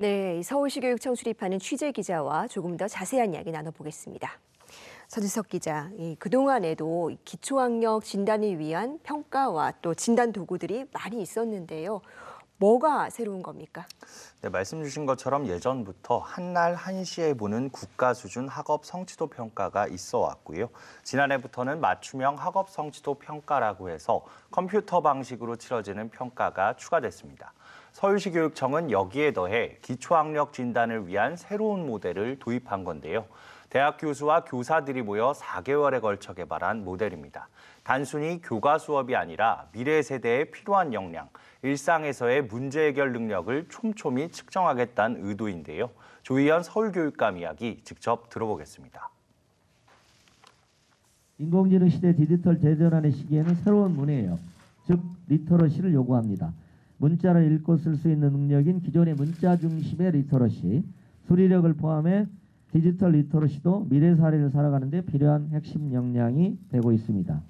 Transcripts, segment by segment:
네, 서울시 교육청 출입하는 취재 기자와 조금 더 자세한 이야기 나눠보겠습니다. 서지석 기자, 그동안에도 기초학력 진단을 위한 평가와 또 진단 도구들이 많이 있었는데요. 뭐가 새로운 겁니까? 네, 말씀 주신 것처럼 예전부터 한날 한시에 보는 국가 수준 학업 성취도 평가가 있어 왔고요. 지난해부터는 맞춤형 학업 성취도 평가라고 해서 컴퓨터 방식으로 치러지는 평가가 추가됐습니다. 서울시 교육청은 여기에 더해 기초학력 진단을 위한 새로운 모델을 도입한 건데요. 대학 교수와 교사들이 모여 4개월에 걸쳐 개발한 모델입니다. 단순히 교과 수업이 아니라 미래 세대에 필요한 역량, 일상에서의 문제 해결 능력을 촘촘히 측정하겠다는 의도인데요. 조희연 서울교육감 이야기 직접 들어보겠습니다. 인공지능 시대 디지털 대전환의 시기에는 새로운 문해예요. 즉 리터러시를 요구합니다. 문자를 읽고 쓸 수 있는 능력인 기존의 문자 중심의 리터러시, 수리력을 포함해 디지털 리터러시도 미래 사례를 살아가는데 필요한 핵심 역량이 되고 있습니다.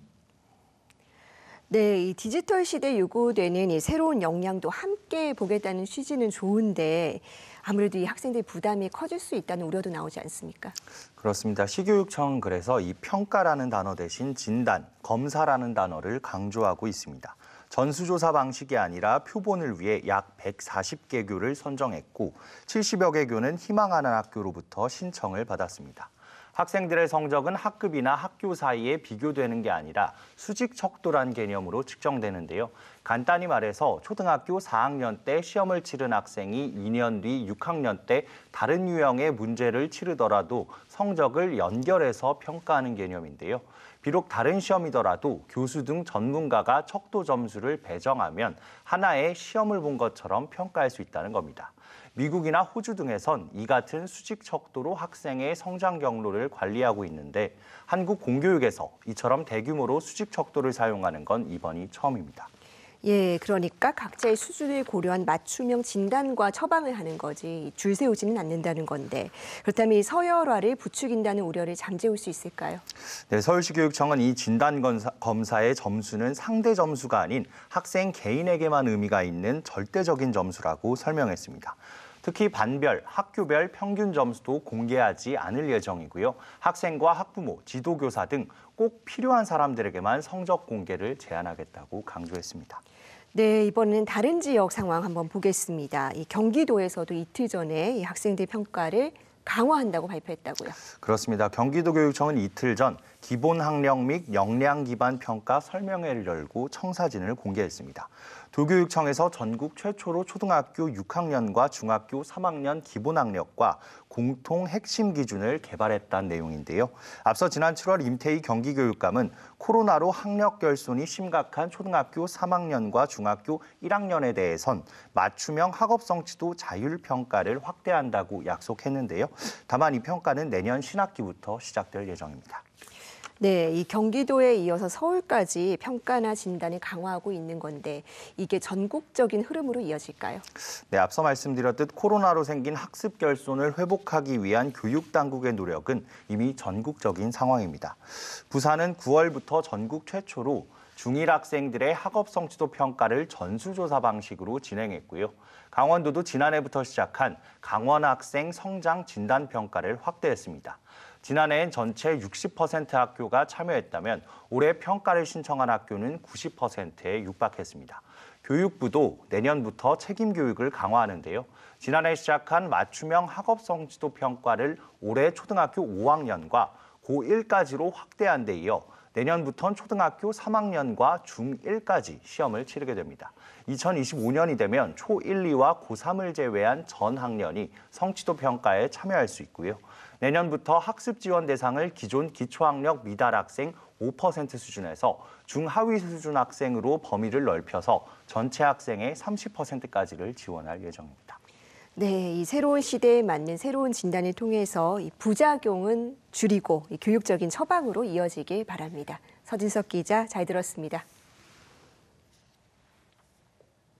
네, 이 디지털 시대 요구되는 이 새로운 역량도 함께 보겠다는 취지는 좋은데 아무래도 이 학생들 부담이 커질 수 있다는 우려도 나오지 않습니까? 그렇습니다. 시교육청 그래서 이 평가라는 단어 대신 진단, 검사라는 단어를 강조하고 있습니다. 전수조사 방식이 아니라 표본을 위해 약 140개 교를 선정했고 70여 개 교는 희망하는 학교로부터 신청을 받았습니다. 학생들의 성적은 학급이나 학교 사이에 비교되는 게 아니라 수직 척도란 개념으로 측정되는데요. 간단히 말해서 초등학교 4학년 때 시험을 치른 학생이 2년 뒤 6학년 때 다른 유형의 문제를 치르더라도 성적을 연결해서 평가하는 개념인데요. 비록 다른 시험이더라도 교수 등 전문가가 척도 점수를 배정하면 하나의 시험을 본 것처럼 평가할 수 있다는 겁니다. 미국이나 호주 등에선 이 같은 수직 척도로 학생의 성장 경로를 관리하고 있는데 한국 공교육에서 이처럼 대규모로 수직 척도를 사용하는 건 이번이 처음입니다. 예, 그러니까 각자의 수준을 고려한 맞춤형 진단과 처방을 하는 거지 줄 세우지는 않는다는 건데 그렇다면 이 서열화를 부추긴다는 우려를 잠재울 수 있을까요? 네, 서울시 교육청은 이 진단 검사의 점수는 상대 점수가 아닌 학생 개인에게만 의미가 있는 절대적인 점수라고 설명했습니다. 특히 반별, 학교별 평균 점수도 공개하지 않을 예정이고요. 학생과 학부모, 지도교사 등 꼭 필요한 사람들에게만 성적 공개를 제한하겠다고 강조했습니다. 네, 이번에는 다른 지역 상황 한번 보겠습니다. 이 경기도에서도 이틀 전에 이 학생들 평가를 강화한다고 발표했다고요. 그렇습니다. 경기도 교육청은 이틀 전 기본 학력 및 역량 기반 평가 설명회를 열고 청사진을 공개했습니다. 도교육청에서 전국 최초로 초등학교 6학년과 중학교 3학년 기본 학력과 공통 핵심 기준을 개발했다는 내용인데요. 앞서 지난 7월 임태희 경기교육감은 코로나로 학력 결손이 심각한 초등학교 3학년과 중학교 1학년에 대해선 맞춤형 학업 성취도 자율 평가를 확대한다고 약속했는데요. 다만 이 평가는 내년 신학기부터 시작될 예정입니다. 네, 이 경기도에 이어서 서울까지 평가나 진단이 강화하고 있는 건데 이게 전국적인 흐름으로 이어질까요? 네, 앞서 말씀드렸듯 코로나로 생긴 학습 결손을 회복하기 위한 교육 당국의 노력은 이미 전국적인 상황입니다. 부산은 9월부터 전국 최초로 중일 학생들의 학업 성취도 평가를 전수조사 방식으로 진행했고요. 강원도도 지난해부터 시작한 강원 학생 성장 진단 평가를 확대했습니다. 지난해엔 전체 60% 학교가 참여했다면 올해 평가를 신청한 학교는 90%에 육박했습니다. 교육부도 내년부터 책임 교육을 강화하는데요. 지난해 시작한 맞춤형 학업 성취도 평가를 올해 초등학교 5학년과 고1까지로 확대한 데 이어 내년부터는 초등학교 3학년과 중1까지 시험을 치르게 됩니다. 2025년이 되면 초1, 2와 고3을 제외한 전 학년이 성취도 평가에 참여할 수 있고요. 내년부터 학습 지원 대상을 기존 기초학력 미달 학생 5% 수준에서 중하위 수준 학생으로 범위를 넓혀서 전체 학생의 30%까지를 지원할 예정입니다. 네, 이 새로운 시대에 맞는 새로운 진단을 통해서 이 부작용은 줄이고 이 교육적인 처방으로 이어지길 바랍니다. 서진석 기자 잘 들었습니다.